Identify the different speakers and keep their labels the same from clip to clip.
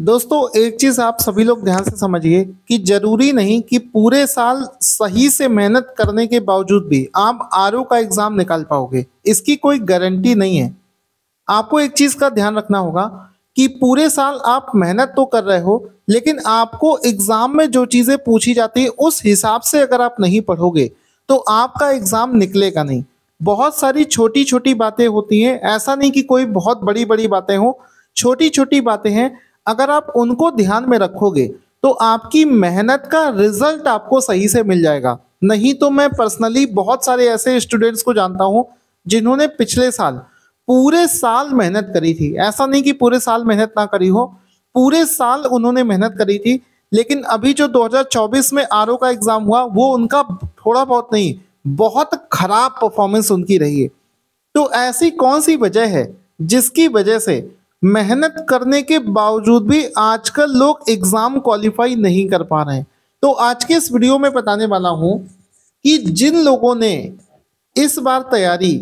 Speaker 1: दोस्तों एक चीज आप सभी लोग ध्यान से समझिए कि जरूरी नहीं कि पूरे साल सही से मेहनत करने के बावजूद भी आप आर का एग्जाम निकाल पाओगे इसकी कोई गारंटी नहीं है आपको एक चीज का ध्यान रखना होगा कि पूरे साल आप मेहनत तो कर रहे हो लेकिन आपको एग्जाम में जो चीजें पूछी जाती है उस हिसाब से अगर आप नहीं पढ़ोगे तो आपका एग्जाम निकलेगा नहीं बहुत सारी छोटी छोटी बातें होती हैं ऐसा नहीं कि कोई बहुत बड़ी बड़ी बातें हो छोटी छोटी बातें हैं अगर आप उनको ध्यान में रखोगे तो आपकी मेहनत का रिजल्ट आपको सही से मिल जाएगा नहीं तो मैं पर्सनली बहुत सारे ऐसे स्टूडेंट्स को जानता हूँ जिन्होंने पिछले साल पूरे साल मेहनत करी थी ऐसा नहीं कि पूरे साल मेहनत ना करी हो पूरे साल उन्होंने मेहनत करी थी लेकिन अभी जो 2024 में आर का एग्ज़ाम हुआ वो उनका थोड़ा बहुत नहीं बहुत खराब परफॉर्मेंस उनकी रही है तो ऐसी कौन सी वजह है जिसकी वजह से मेहनत करने के बावजूद भी आजकल लोग एग्ज़ाम क्वालिफाई नहीं कर पा रहे हैं तो आज के इस वीडियो में बताने वाला हूं कि जिन लोगों ने इस बार तैयारी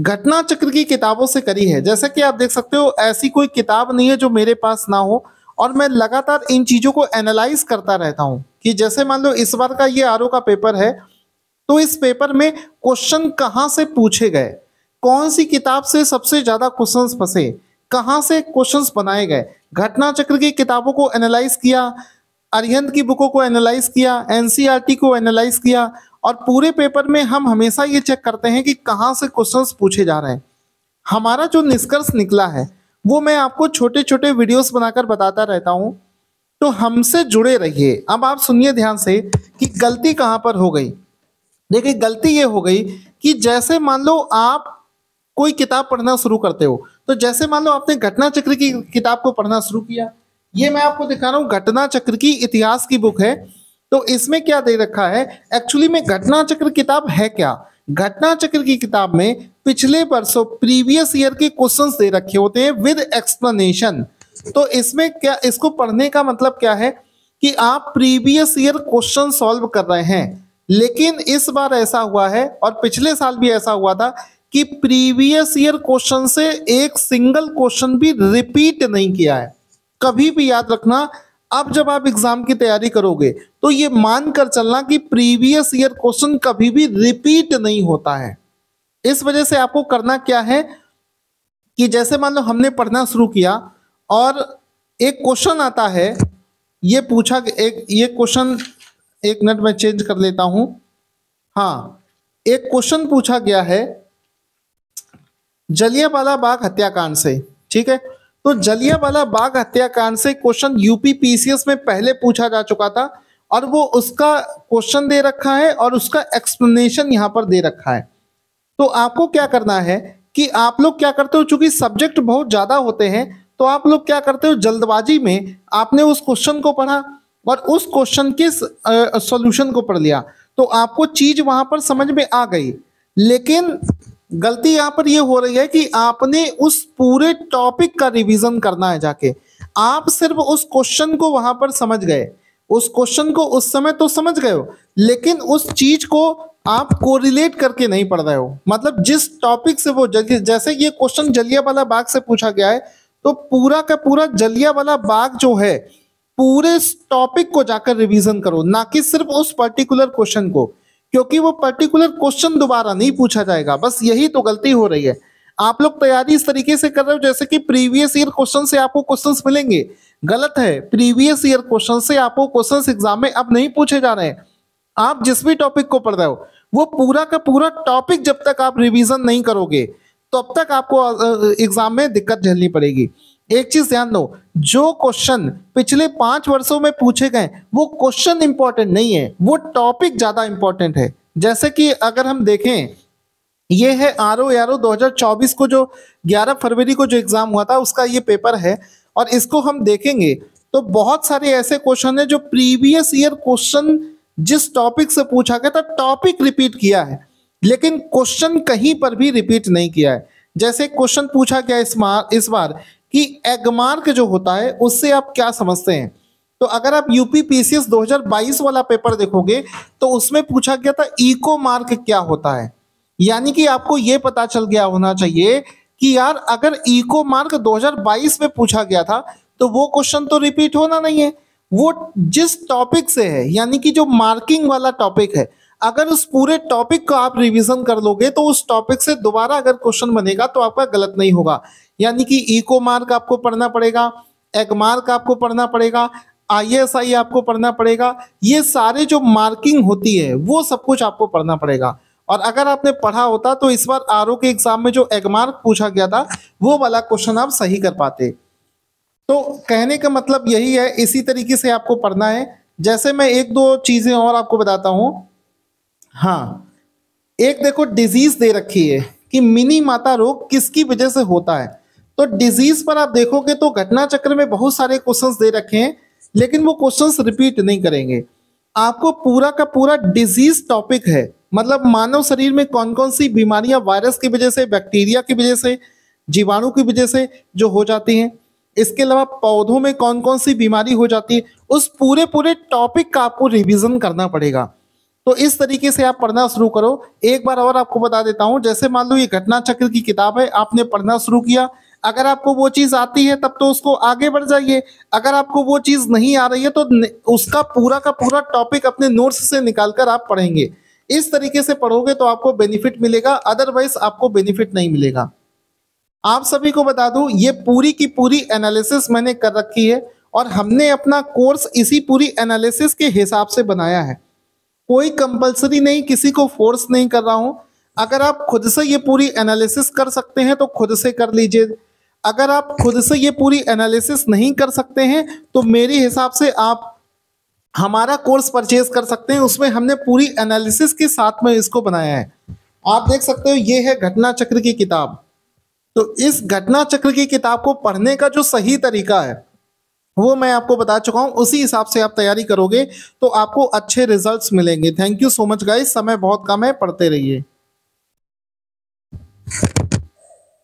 Speaker 1: घटना चक्र की किताबों से करी है जैसा कि आप देख सकते हो ऐसी कोई किताब नहीं है जो मेरे पास ना हो और मैं लगातार इन चीज़ों को एनालाइज करता रहता हूं कि जैसे मान लो इस बार का ये आर का पेपर है तो इस पेपर में क्वेश्चन कहाँ से पूछे गए कौन सी किताब से सबसे ज़्यादा क्वेश्चन फंसे कहाँ से क्वेश्चंस बनाए गए घटना चक्र की किताबों को एनालाइज किया अरिहंत की बुकों को एनालाइज किया एनसीईआरटी e को एनालाइज किया और पूरे पेपर में हम हमेशा ये चेक करते हैं कि कहाँ से क्वेश्चंस पूछे जा रहे हैं हमारा जो निष्कर्ष निकला है वो मैं आपको छोटे छोटे वीडियोस बनाकर बताता रहता हूँ तो हमसे जुड़े रहिए अब आप सुनिए ध्यान से कि गलती कहाँ पर हो गई देखिए गलती ये हो गई कि जैसे मान लो आप कोई किताब पढ़ना शुरू करते हो तो जैसे मान लो आपने घटना चक्र की किताब को पढ़ना शुरू किया ये मैं आपको दिखा रहा हूँ घटना चक्र की इतिहास की बुक है तो इसमें क्या दे रखा है एक्चुअली में घटना चक्र किताब है क्या घटना चक्र की किताब में पिछले वर्षों प्रीवियस ईयर के क्वेश्चन दे रखे होते हैं विद एक्सप्लेनेशन तो इसमें क्या इसको पढ़ने का मतलब क्या है कि आप प्रीवियस ईयर क्वेश्चन सॉल्व कर रहे हैं लेकिन इस बार ऐसा हुआ है और पिछले साल भी ऐसा हुआ था कि प्रीवियस ईयर क्वेश्चन से एक सिंगल क्वेश्चन भी रिपीट नहीं किया है कभी भी याद रखना अब जब आप एग्जाम की तैयारी करोगे तो ये मानकर चलना कि प्रीवियस ईयर क्वेश्चन कभी भी रिपीट नहीं होता है इस वजह से आपको करना क्या है कि जैसे मान लो हमने पढ़ना शुरू किया और एक क्वेश्चन आता है ये पूछा एक ये क्वेश्चन एक मिनट में चेंज कर लेता हूं हाँ एक क्वेश्चन पूछा गया है जलियावाला बाग हत्याकांड से ठीक है तो जलियावाला बाग हत्याकांड से क्वेश्चन यूपी पीसीएस में पहले पूछा जा चुका था और वो उसका क्वेश्चन दे रखा है और उसका एक्सप्लेनेशन यहाँ पर दे रखा है तो आपको क्या करना है कि आप लोग क्या करते हो चूंकि सब्जेक्ट बहुत ज्यादा होते हैं तो आप लोग क्या करते हो जल्दबाजी में आपने उस क्वेश्चन को पढ़ा और उस क्वेश्चन के सॉल्यूशन को पढ़ लिया तो आपको चीज वहां पर समझ में आ गई लेकिन गलती यहाँ पर ये हो रही है कि आपने उस पूरे टॉपिक का रिवीजन करना है जाके आप सिर्फ उस क्वेश्चन को वहां पर समझ गए उस क्वेश्चन को उस समय तो समझ गए हो लेकिन उस चीज को आप कोरिलेट करके नहीं पढ़ रहे हो मतलब जिस टॉपिक से वो जैसे ये क्वेश्चन जलियावाला बाग से पूछा गया है तो पूरा का पूरा जलियावाला बाग जो है पूरे टॉपिक को जाकर रिवीजन करो ना कि सिर्फ उस पर्टिकुलर क्वेश्चन को क्योंकि वो पर्टिकुलर क्वेश्चन दोबारा नहीं पूछा जाएगा बस यही तो गलती हो रही है आप लोग तैयारी इस तरीके से कर रहे हो जैसे कि प्रीवियस ईयर क्वेश्चन से आपको क्वेश्चंस मिलेंगे गलत है प्रीवियस ईयर क्वेश्चन से आपको क्वेश्चंस एग्जाम में अब नहीं पूछे जा रहे हैं आप जिस भी टॉपिक को पढ़ रहे हो वो पूरा का पूरा टॉपिक जब तक आप रिवीजन नहीं करोगे तब तो तक आपको एग्जाम में दिक्कत झेलनी पड़ेगी एक चीज ध्यान दो जो क्वेश्चन पिछले पांच वर्षों में पूछे गए वो क्वेश्चन इंपॉर्टेंट नहीं है वो टॉपिक ज्यादा इंपॉर्टेंट है जैसे कि अगर हम देखें ये है आर ओ आर ओ को जो 11 फरवरी को जो एग्जाम हुआ था उसका ये पेपर है और इसको हम देखेंगे तो बहुत सारे ऐसे क्वेश्चन है जो प्रीवियस ईयर क्वेश्चन जिस टॉपिक से पूछा गया था टॉपिक रिपीट किया है लेकिन क्वेश्चन कहीं पर भी रिपीट नहीं किया है जैसे क्वेश्चन पूछा गया इस बार कि एगमार्क जो होता है उससे आप क्या समझते हैं तो अगर आप यूपी पीसीएस 2022 वाला पेपर देखोगे तो उसमें पूछा गया था इको मार्क क्या होता है यानी कि आपको यह पता चल गया होना चाहिए कि यार अगर इको मार्क 2022 में पूछा गया था तो वो क्वेश्चन तो रिपीट होना नहीं है वो जिस टॉपिक से है यानी कि जो मार्किंग वाला टॉपिक है अगर उस पूरे टॉपिक को आप रिवीजन कर लोगे तो उस टॉपिक से दोबारा अगर क्वेश्चन बनेगा तो आपका गलत नहीं होगा यानी कि इको मार्क आपको पढ़ना पड़ेगा एग मार्क आपको पढ़ना पड़ेगा आईएसआई आपको पढ़ना पड़ेगा ये सारे जो मार्किंग होती है वो सब कुछ आपको पढ़ना पड़ेगा और अगर आपने पढ़ा होता तो इस बार आर के एग्जाम में जो एग मार्क पूछा गया था वो वाला क्वेश्चन आप सही कर पाते तो कहने का मतलब यही है इसी तरीके से आपको पढ़ना है जैसे मैं एक दो चीजें और आपको बताता हूं हाँ एक देखो डिजीज दे रखी है कि मिनी माता रोग किसकी वजह से होता है तो डिजीज पर आप देखोगे तो घटना चक्र में बहुत सारे क्वेश्चंस दे रखे हैं लेकिन वो क्वेश्चंस रिपीट नहीं करेंगे आपको पूरा का पूरा डिजीज टॉपिक है मतलब मानव शरीर में कौन कौन सी बीमारियां वायरस की वजह से बैक्टीरिया की वजह से जीवाणु की वजह से जो हो जाती हैं इसके अलावा पौधों में कौन कौन सी बीमारी हो जाती है उस पूरे पूरे टॉपिक का आपको रिविजन करना पड़ेगा तो इस तरीके से आप पढ़ना शुरू करो एक बार और आपको बता देता हूँ जैसे मान लो ये घटना चक्र की किताब है आपने पढ़ना शुरू किया अगर आपको वो चीज आती है तब तो उसको आगे बढ़ जाइए अगर आपको वो चीज नहीं आ रही है तो उसका पूरा का पूरा टॉपिक अपने नोट्स से निकालकर आप पढ़ेंगे इस तरीके से पढ़ोगे तो आपको बेनिफिट मिलेगा अदरवाइज आपको बेनिफिट नहीं मिलेगा आप सभी को बता दू ये पूरी की पूरी एनालिसिस मैंने कर रखी है और हमने अपना कोर्स इसी पूरी एनालिसिस के हिसाब से बनाया है कोई कंपलसरी नहीं किसी को फोर्स नहीं कर रहा हूं अगर आप खुद से ये पूरी एनालिसिस कर सकते हैं तो खुद से कर लीजिए अगर आप खुद से ये पूरी एनालिसिस नहीं कर सकते हैं तो मेरे हिसाब से आप हमारा कोर्स परचेज कर सकते हैं उसमें हमने पूरी एनालिसिस के साथ में इसको बनाया है आप देख सकते हो ये है घटना चक्र की किताब तो इस घटना चक्र की किताब को पढ़ने का जो सही तरीका है वो मैं आपको बता चुका हूँ उसी हिसाब से आप तैयारी करोगे तो आपको अच्छे रिजल्ट्स मिलेंगे thank you so much guys समय बहुत कम है पढ़ते रहिए